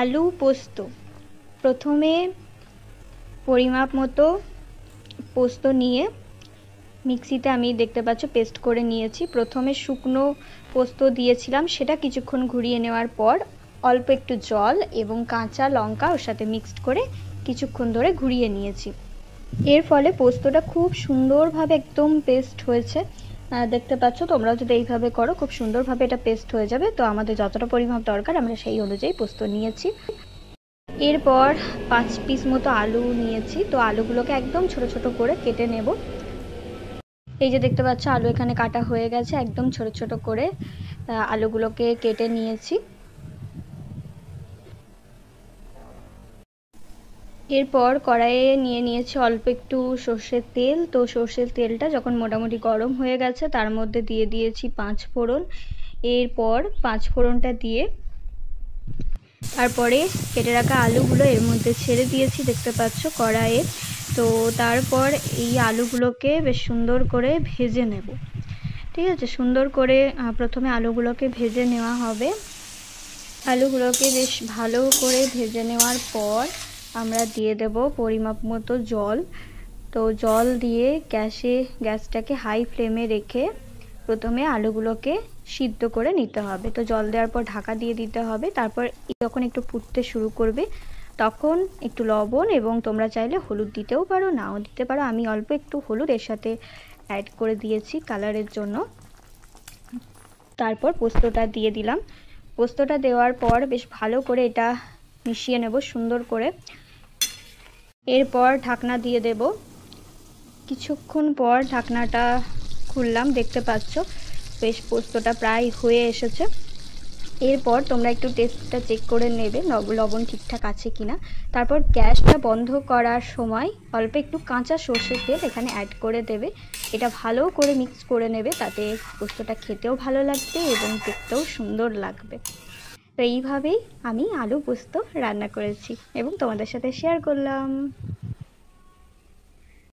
আলু পোস্ত প্রথমে পরিমাপ মতো পোস্ত নিয়ে মিক্সিতে আমি দেখতে পাচ্ছ পেস্ট করে নিয়েছি প্রথমে শুকনো পোস্ত দিয়েছিলাম সেটা কিছুক্ষণ ঘুরিয়ে নেওয়ার পর অল্প একটু জল এবং কাঁচা লঙ্কা ওর সাথে মিক্সড করে কিছুক্ষণ ধরে ঘুরিয়ে নিয়েছি এর ফলে পোস্তটা খুব সুন্দরভাবে একদম পেস্ট হয়েছে দেখতে পাচ্ছ তোমরাও যদি এইভাবে করো খুব সুন্দরভাবে এটা পেস্ট হয়ে যাবে তো আমাদের যতটা পরিমাপ দরকার আমরা সেই অনুযায়ী পোস্ত নিয়েছি এরপর পাঁচ পিস মতো আলু নিয়েছি তো আলুগুলোকে একদম ছোট ছোট করে কেটে নেব এই যে দেখতে পাচ্ছ আলু এখানে কাটা হয়ে গেছে একদম ছোট ছোট করে আলুগুলোকে কেটে নিয়েছি এরপর কড়াইয়ে নিয়ে নিয়েছি অল্প একটু সর্ষের তেল তো সর্ষের তেলটা যখন মোটামুটি গরম হয়ে গেছে তার মধ্যে দিয়ে দিয়েছি পাঁচ ফোড়ন এরপর পাঁচ ফোড়নটা দিয়ে তারপরে কেটে রাখা আলুগুলো এর মধ্যে ছেড়ে দিয়েছি দেখতে পাচ্ছ কড়াইয়ে তো তারপর এই আলুগুলোকে বেশ সুন্দর করে ভেজে নেব ঠিক আছে সুন্দর করে প্রথমে আলুগুলোকে ভেজে নেওয়া হবে আলুগুলোকে বেশ ভালো করে ভেজে নেওয়ার পর আমরা দিয়ে দেব পরিমাপ মতো জল তো জল দিয়ে গ্যাসে গ্যাসটাকে হাই ফ্লেমে রেখে প্রথমে আলুগুলোকে সিদ্ধ করে নিতে হবে তো জল দেওয়ার পর ঢাকা দিয়ে দিতে হবে তারপর যখন একটু ফুটতে শুরু করবে তখন একটু লবণ এবং তোমরা চাইলে হলুদ দিতেও পারো নাও দিতে পারো আমি অল্প একটু হলুদ এর সাথে অ্যাড করে দিয়েছি কালারের জন্য তারপর পোস্তটা দিয়ে দিলাম পোস্তটা দেওয়ার পর বেশ ভালো করে এটা মিশিয়ে নেব সুন্দর করে এরপর ঢাকনা দিয়ে দেব কিছুক্ষণ পর ঢাকনাটা খুললাম দেখতে পাচ্ছ বেশ পোস্তটা প্রায় হয়ে এসেছে এরপর তোমরা একটু টেস্টটা চেক করে নেবে লবণ ঠিকঠাক আছে কিনা তারপর গ্যাসটা বন্ধ করার সময় অল্প একটু কাঁচা সর্ষের তেল এখানে অ্যাড করে দেবে এটা ভালো করে মিক্স করে নেবে তাতে পোস্তটা খেতেও ভালো লাগবে এবং দেখতেও সুন্দর লাগবে এইভাবেই আমি আলু পোস্ত রান্না করেছি এবং তোমাদের সাথে শেয়ার করলাম